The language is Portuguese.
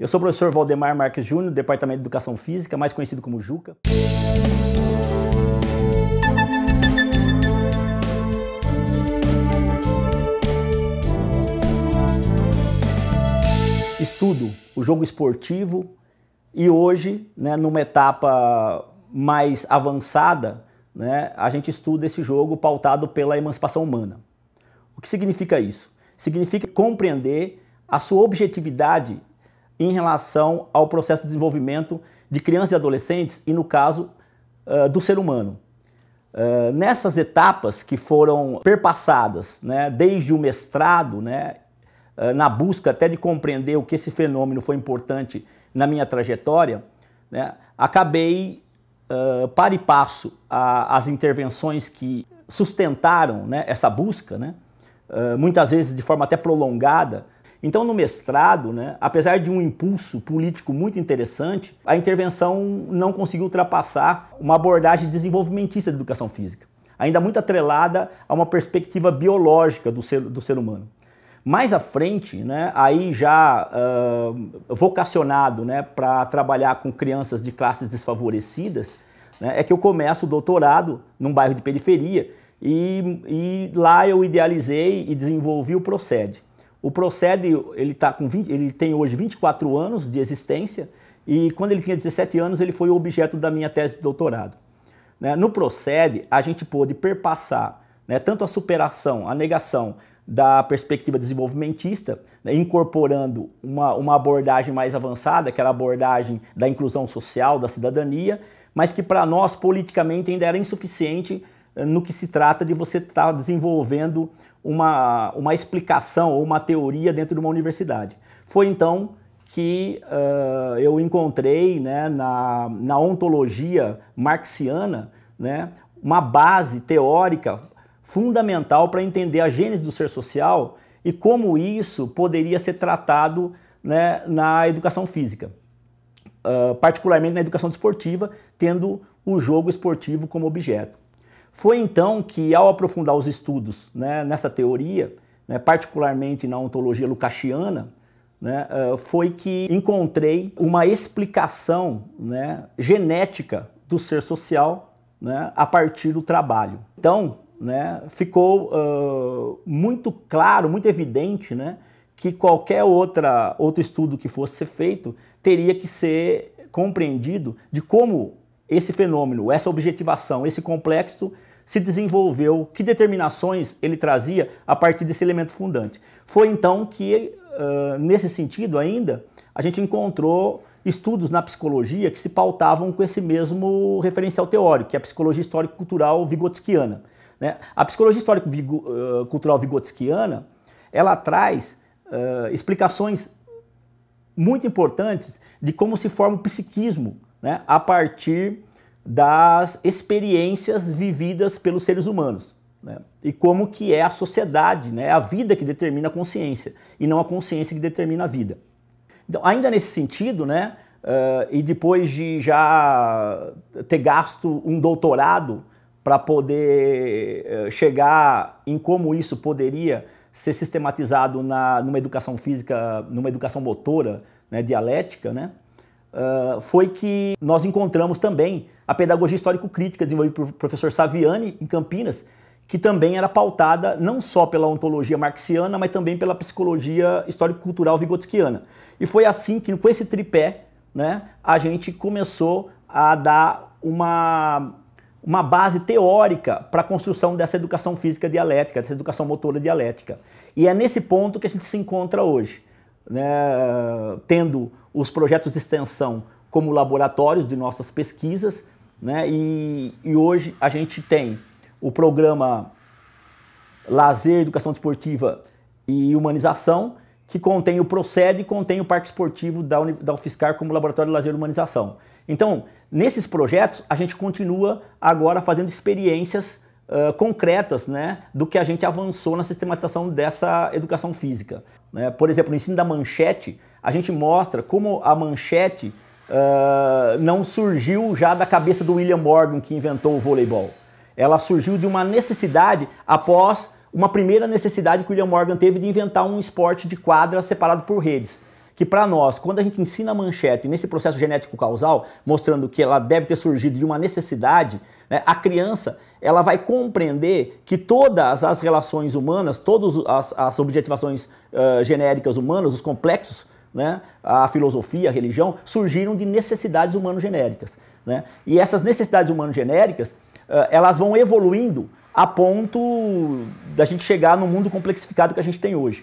Eu sou o professor Valdemar Marques Júnior, do Departamento de Educação Física, mais conhecido como JUCA. Estudo o jogo esportivo e hoje, né, numa etapa mais avançada, né, a gente estuda esse jogo pautado pela emancipação humana. O que significa isso? Significa compreender a sua objetividade em relação ao processo de desenvolvimento de crianças e adolescentes e, no caso, eh, do ser humano. Eh, nessas etapas que foram perpassadas, né, desde o mestrado, né, eh, na busca até de compreender o que esse fenômeno foi importante na minha trajetória, né, acabei para e passo as intervenções que sustentaram né, essa busca, né, muitas vezes de forma até prolongada, então, no mestrado, né, apesar de um impulso político muito interessante, a intervenção não conseguiu ultrapassar uma abordagem desenvolvimentista da educação física, ainda muito atrelada a uma perspectiva biológica do ser, do ser humano. Mais à frente, né, aí já uh, vocacionado né, para trabalhar com crianças de classes desfavorecidas, né, é que eu começo o doutorado num bairro de periferia e, e lá eu idealizei e desenvolvi o procede. O Procede, ele, tá com 20, ele tem hoje 24 anos de existência e quando ele tinha 17 anos ele foi o objeto da minha tese de doutorado. Né? No Procede, a gente pôde perpassar né, tanto a superação, a negação da perspectiva desenvolvimentista, né, incorporando uma, uma abordagem mais avançada, que era a abordagem da inclusão social, da cidadania, mas que para nós politicamente ainda era insuficiente eh, no que se trata de você estar tá desenvolvendo uma, uma explicação ou uma teoria dentro de uma universidade. Foi então que uh, eu encontrei né, na, na ontologia marxiana né, uma base teórica fundamental para entender a gênese do ser social e como isso poderia ser tratado né, na educação física, uh, particularmente na educação desportiva, tendo o jogo esportivo como objeto. Foi então que, ao aprofundar os estudos né, nessa teoria, né, particularmente na ontologia lucasiana, né, eh, foi que encontrei uma explicação né, genética do ser social né, a partir do trabalho. Então, né, ficou uh, muito claro, muito evidente né, que qualquer outra, outro estudo que fosse ser feito teria que ser compreendido de como esse fenômeno, essa objetivação, esse complexo se desenvolveu, que determinações ele trazia a partir desse elemento fundante. Foi então que, uh, nesse sentido ainda, a gente encontrou estudos na psicologia que se pautavam com esse mesmo referencial teórico, que é a psicologia histórico-cultural vigotskiana. Né? A psicologia histórico-cultural vigotskiana, ela traz uh, explicações muito importantes de como se forma o psiquismo né, a partir das experiências vividas pelos seres humanos. Né? E como que é a sociedade, né? a vida que determina a consciência e não a consciência que determina a vida. Então, ainda nesse sentido, né, uh, e depois de já ter gasto um doutorado para poder eh, chegar em como isso poderia ser sistematizado na, numa educação física, numa educação motora, né, dialética, né, ah, foi que nós encontramos também a pedagogia histórico-crítica desenvolvida pelo professor Saviani, em Campinas, que também era pautada não só pela ontologia marxiana, mas também pela psicologia histórico-cultural vigotskiana. E foi assim que, com esse tripé, né, a gente começou a dar uma, uma base teórica para a construção dessa educação física dialética, dessa educação motora dialética. E é nesse ponto que a gente se encontra hoje né, tendo os projetos de extensão como laboratórios de nossas pesquisas, né, e, e hoje a gente tem o programa Lazer, Educação Desportiva e Humanização, que contém o Procede e contém o Parque Esportivo da, Uni, da UFSCar como Laboratório de Lazer e Humanização. Então, nesses projetos, a gente continua agora fazendo experiências uh, concretas né, do que a gente avançou na sistematização dessa educação física. Né? Por exemplo, no ensino da manchete, a gente mostra como a manchete uh, não surgiu já da cabeça do William Morgan, que inventou o voleibol. Ela surgiu de uma necessidade após uma primeira necessidade que o William Morgan teve de inventar um esporte de quadra separado por redes que para nós, quando a gente ensina a manchete nesse processo genético causal, mostrando que ela deve ter surgido de uma necessidade, né, a criança ela vai compreender que todas as relações humanas, todas as, as objetivações uh, genéricas humanas, os complexos né? a filosofia, a religião, surgiram de necessidades humanos genéricas Né? E essas necessidades humanos genéricas elas vão evoluindo a ponto da gente chegar no mundo complexificado que a gente tem hoje.